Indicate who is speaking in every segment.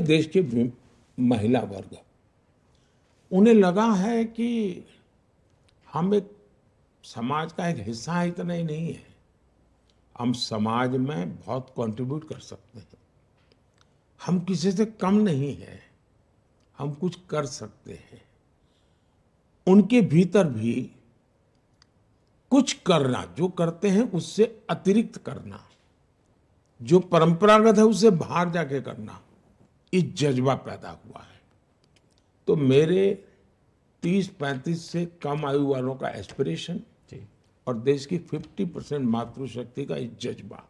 Speaker 1: देश के महिला वर्ग उन्हें लगा है कि हम एक समाज का एक हिस्सा है इतना ही नहीं है हम समाज में बहुत कंट्रीब्यूट कर सकते हैं हम किसी से कम नहीं हैं हम कुछ कर सकते हैं उनके भीतर भी कुछ करना जो करते हैं उससे अतिरिक्त करना जो परंपरागत है उससे बाहर जाके करना इस जज्बा पैदा हुआ है तो मेरे तीस पैंतीस से कम आयु वालों का एस्पिरेशन और देश की फिफ्टी परसेंट मातृशक्ति का इस जज्बा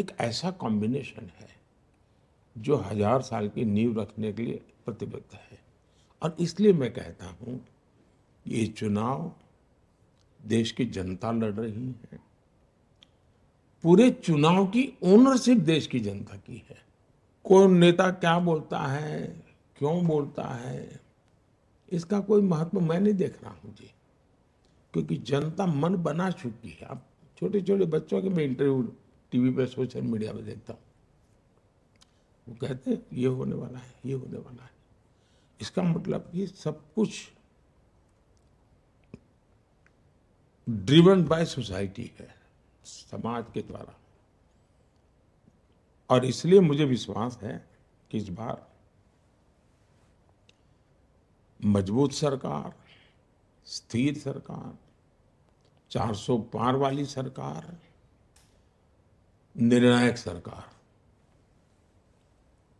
Speaker 1: एक ऐसा कॉम्बिनेशन है जो हजार साल की नींव रखने के लिए प्रतिबद्ध है और इसलिए मैं कहता हूँ ये चुनाव देश की जनता लड़ रही है पूरे चुनाव की ओनरशिप देश की जनता की है कौन नेता क्या बोलता है क्यों बोलता है इसका कोई महत्व मैं नहीं देख रहा हूँ जी क्योंकि जनता मन बना चुकी है अब छोटे छोटे बच्चों के मैं इंटरव्यू टीवी पे सोशल मीडिया पे देखता हूँ वो कहते हैं ये होने वाला है ये होने वाला है इसका मतलब कि सब कुछ ड्रिवन बाय सोसाइटी है समाज के द्वारा और इसलिए मुझे विश्वास है कि इस बार मजबूत सरकार स्थिर सरकार 400 पार वाली सरकार निर्णायक सरकार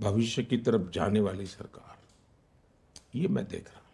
Speaker 1: भविष्य की तरफ जाने वाली सरकार ये मैं देख रहा हूं